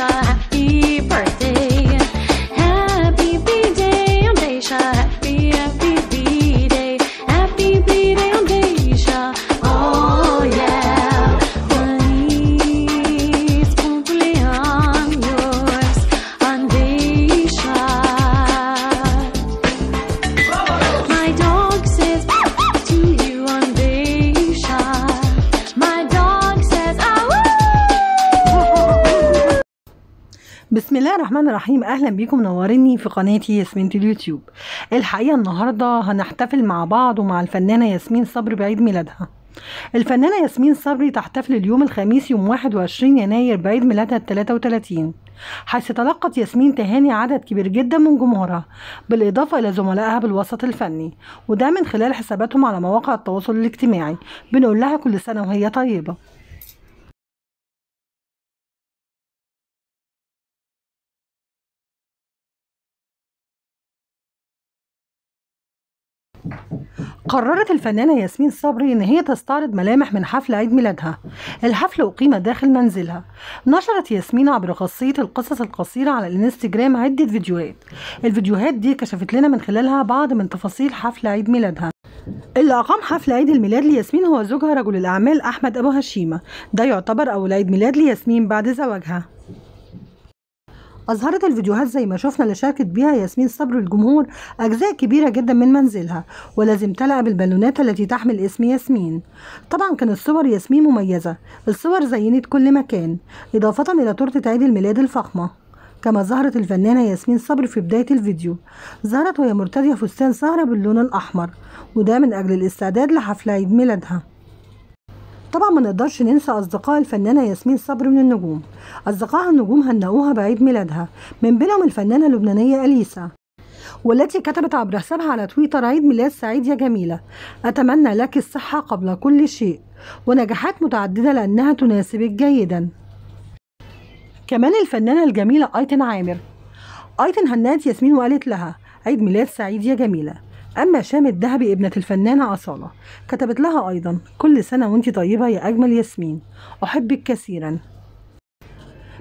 side. الله الرحمن الرحيم اهلا بيكم منوريني في قناتي ياسمين اليوتيوب الحقيقه النهارده هنحتفل مع بعض ومع الفنانه ياسمين صبري بعيد ميلادها الفنانه ياسمين صبري تحتفل اليوم الخميس يوم 21 يناير بعيد ميلادها ال 33 حيث تلقت ياسمين تهاني عدد كبير جدا من جمهورها بالإضافة إلى زملائها بالوسط الفني وده من خلال حساباتهم على مواقع التواصل الاجتماعي بنقول لها كل سنة وهي طيبة قررت الفنانة ياسمين صبري إن هي تستعرض ملامح من حفل عيد ميلادها الحفل أقيم داخل منزلها نشرت ياسمين عبر خاصية القصص القصيرة على الانستجرام عدة فيديوهات الفيديوهات دي كشفت لنا من خلالها بعض من تفاصيل حفل عيد ميلادها اللي أقام حفل عيد الميلاد لياسمين هو زوجها رجل الأعمال أحمد أبو هشيمة ده يعتبر أول عيد ميلاد لياسمين بعد زواجها أظهرت الفيديوهات زي ما شفنا اللي شاركت بيها ياسمين صبر الجمهور أجزاء كبيرة جدا من منزلها والذي امتلأ بالبالونات التي تحمل اسم ياسمين طبعا كانت صور ياسمين مميزة الصور زينت كل مكان إضافة إلى تورتة عيد الميلاد الفخمة كما ظهرت الفنانة ياسمين صبر في بداية الفيديو ظهرت وهي مرتدية فستان سهرة باللون الأحمر وده من أجل الاستعداد لحفل عيد ميلادها طبعا ما نقدرش ننسى اصدقاء الفنانه ياسمين صبري من النجوم اصدقائها النجوم هنأوها بعيد ميلادها من بينهم الفنانه اللبنانيه اليسا والتي كتبت عبر حسابها على تويتر عيد ميلاد سعيد يا جميله اتمنى لك الصحه قبل كل شيء ونجاحات متعدده لانها تناسبك جيدا كمان الفنانه الجميله ايتن عامر ايتن هنأت ياسمين وقالت لها عيد ميلاد سعيد يا جميله أما شام الذهبي ابنة الفنانة أصالة كتبت لها أيضا كل سنة وانت طيبة يا أجمل ياسمين أحبك كثيرا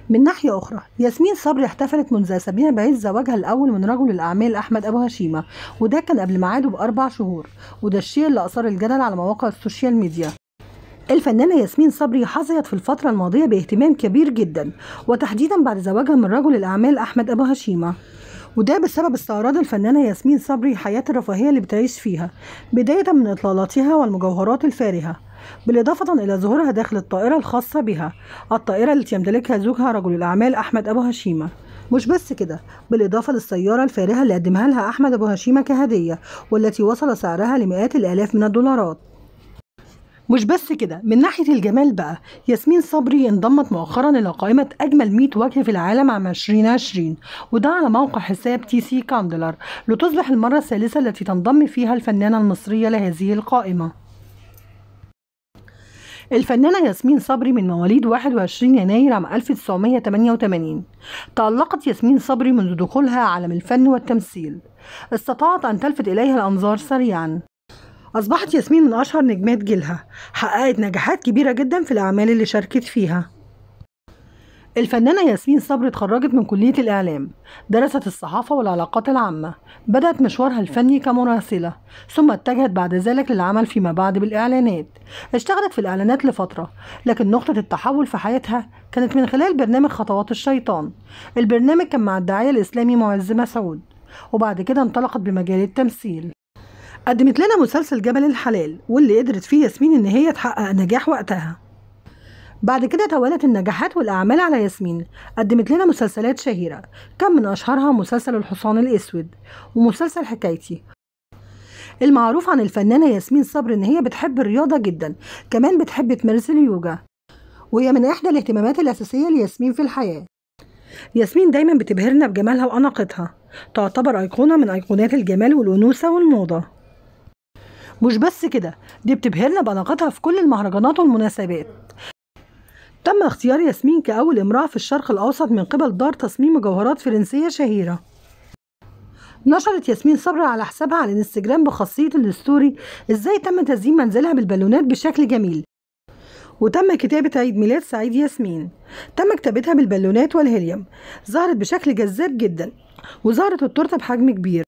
من ناحية أخرى ياسمين صبري احتفلت منذ أسابيع بعيد زواجها الأول من رجل الأعمال أحمد أبو هشيمة وده كان قبل ميعاده بأربع شهور وده الشيء اللي أثار الجدل على مواقع السوشيال ميديا الفنانة ياسمين صبري حظيت في الفترة الماضية باهتمام كبير جدا وتحديدا بعد زواجها من رجل الأعمال أحمد أبو هشيمة وده بسبب استعراض الفنانة ياسمين صبري حياة الرفاهية اللي بتعيش فيها بداية من إطلالاتها والمجوهرات الفارهة بالإضافة إلى ظهورها داخل الطائرة الخاصة بها الطائرة التي يمتلكها زوجها رجل الأعمال أحمد أبو هشيمة مش بس كده بالإضافة للسيارة الفارهة اللي قدمها لها أحمد أبو هشيمة كهدية والتي وصل سعرها لمئات الآلاف من الدولارات مش بس كده من ناحية الجمال بقى ياسمين صبري انضمت مؤخرا إلى قائمة أجمل 100 وجه في العالم عام 2020 وده على موقع حساب تي سي كاندلر لتصبح المرة الثالثة التي تنضم فيها الفنانة المصرية لهذه القائمة الفنانة ياسمين صبري من مواليد 21 يناير عام 1988 تألقت ياسمين صبري منذ دخولها عالم الفن والتمثيل استطاعت أن تلفت إليها الأنظار سريعا أصبحت ياسمين من أشهر نجمات جيلها حققت نجاحات كبيرة جدا في الأعمال اللي شاركت فيها الفنانة ياسمين صبري اتخرجت من كلية الإعلام درست الصحافة والعلاقات العامة بدأت مشوارها الفني كمراسلة ثم اتجهت بعد ذلك للعمل فيما بعد بالإعلانات اشتغلت في الإعلانات لفترة لكن نقطة التحول في حياتها كانت من خلال برنامج خطوات الشيطان البرنامج كان مع الداعية الإسلامي معز مسعود وبعد كده انطلقت بمجال التمثيل قدمت لنا مسلسل جبل الحلال واللي قدرت فيه ياسمين إن هي تحقق نجاح وقتها بعد كده توالت النجاحات والأعمال على ياسمين قدمت لنا مسلسلات شهيرة كان من أشهرها مسلسل الحصان الأسود ومسلسل حكايتي المعروف عن الفنانة ياسمين صبر إن هي بتحب الرياضة جدا كمان بتحب تمارس اليوجا وهي من إحدى الاهتمامات الأساسية لياسمين في الحياة ياسمين دايما بتبهرنا بجمالها وأناقتها تعتبر أيقونة من أيقونات الجمال والأنوثة والموضة مش بس كده دي بتبهرنا بأناقتها في كل المهرجانات والمناسبات تم اختيار ياسمين كأول امرأة في الشرق الأوسط من قبل دار تصميم مجوهرات فرنسية شهيرة نشرت ياسمين صبرا على حسابها على الانستجرام بخاصية الستوري ازاي تم تزيين منزلها بالبالونات بشكل جميل وتم كتابة عيد ميلاد سعيد ياسمين تم كتابتها بالبالونات والهيليوم ظهرت بشكل جذاب جدا وظهرت التورتة بحجم كبير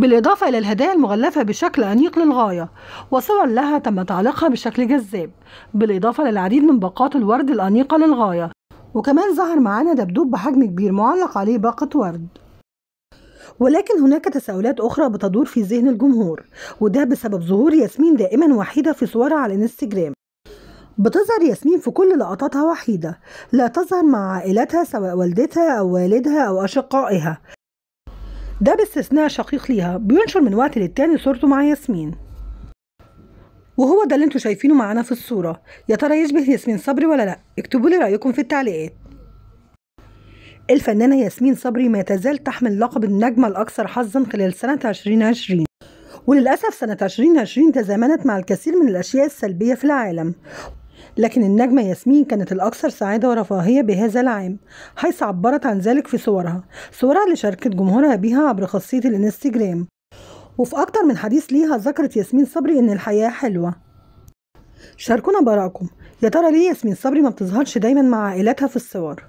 بالإضافة إلى الهدايا المغلفة بشكل أنيق للغاية وصور لها تم تعليقها بشكل جذاب بالإضافة للعديد من باقات الورد الأنيقة للغاية وكمان ظهر معانا دبدوب بحجم كبير معلق عليه باقة ورد ولكن هناك تساؤلات أخرى بتدور في ذهن الجمهور وده بسبب ظهور ياسمين دائما وحيدة في صورها على الانستجرام بتظهر ياسمين في كل لقطاتها وحيدة لا تظهر مع عائلتها سواء والدتها أو والدها أو أشقائها ده باستثناء شقيق ليها بينشر من وقت للتاني صورته مع ياسمين وهو ده اللي انتوا شايفينه معانا في الصورة يا ترى يشبه ياسمين صبري ولا لا اكتبوا لي رأيكم في التعليقات الفنانة ياسمين صبري ما تزال تحمل لقب النجمة الأكثر حظا خلال سنة 2020 وللأسف سنة 2020 تزامنت مع الكثير من الأشياء السلبية في العالم لكن النجمة ياسمين كانت الأكثر سعادة ورفاهية بهذا العام حيث عبرت عن ذلك في صورها صورها اللي شاركت جمهورها بيها عبر خاصية الانستجرام وفي أكتر من حديث ليها ذكرت ياسمين صبري إن الحياة حلوة شاركونا براكم يا ترى ليه ياسمين صبري ما بتظهرش دايما مع عائلتها في الصور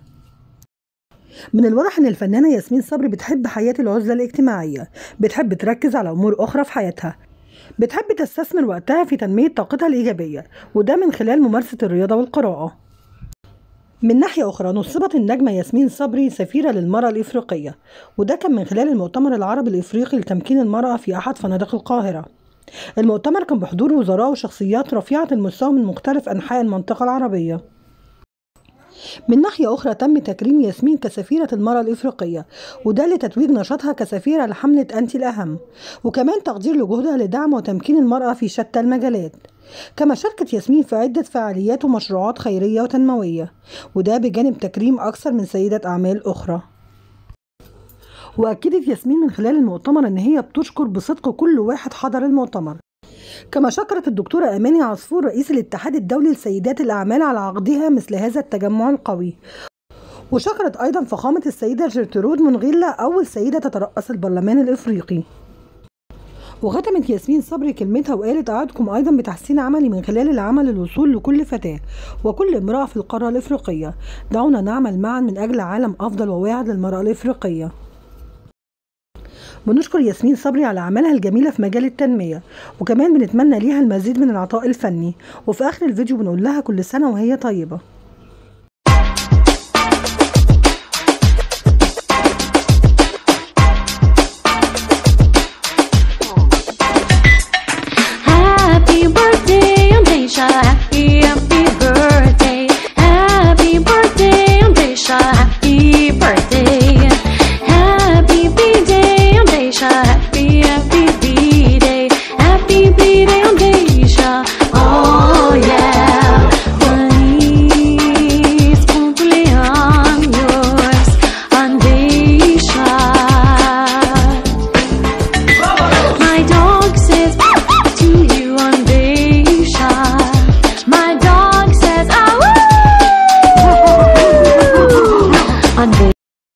من الواضح ان الفنانه ياسمين صبري بتحب حياه العزله الاجتماعيه بتحب تركز على امور اخرى في حياتها بتحب تستثمر وقتها في تنمية طاقتها الإيجابية وده من خلال ممارسة الرياضة والقراءة من ناحية أخرى نصبت النجمة ياسمين صبري سفيرة للمرأة الإفريقية وده كان من خلال المؤتمر العربي الإفريقي لتمكين المرأة في أحد فنادق القاهرة المؤتمر كان بحضور وزراء وشخصيات رفيعة المستوى من مختلف أنحاء المنطقة العربية من ناحية أخرى تم تكريم ياسمين كسفيرة المرأة الإفريقية وده لتتويج نشاطها كسفيرة لحملة أنت الأهم وكمان تقدير لجهدها لدعم وتمكين المرأة في شتى المجالات كما شاركت ياسمين في عدة فعاليات ومشروعات خيرية وتنموية وده بجانب تكريم أكثر من سيدة أعمال أخرى وأكدت ياسمين من خلال المؤتمر إن هي بتشكر بصدق كل واحد حضر المؤتمر كما شكرت الدكتورة أماني عصفور رئيس الاتحاد الدولي لسيدات الأعمال على عقدها مثل هذا التجمع القوي وشكرت أيضا فخامة السيدة جيرترود منغيلا أول سيدة تترأس البرلمان الإفريقي وختمت ياسمين صبري كلمتها وقالت أعدكم أيضا بتحسين عملي من خلال العمل الوصول لكل فتاة وكل امرأة في القارة الإفريقية دعونا نعمل معا من أجل عالم أفضل وواعد للمرأة الإفريقية بنشكر ياسمين صبري على أعمالها الجميلة في مجال التنمية وكمان بنتمنى ليها المزيد من العطاء الفني وفي آخر الفيديو بنقول لها كل سنة وهي طيبة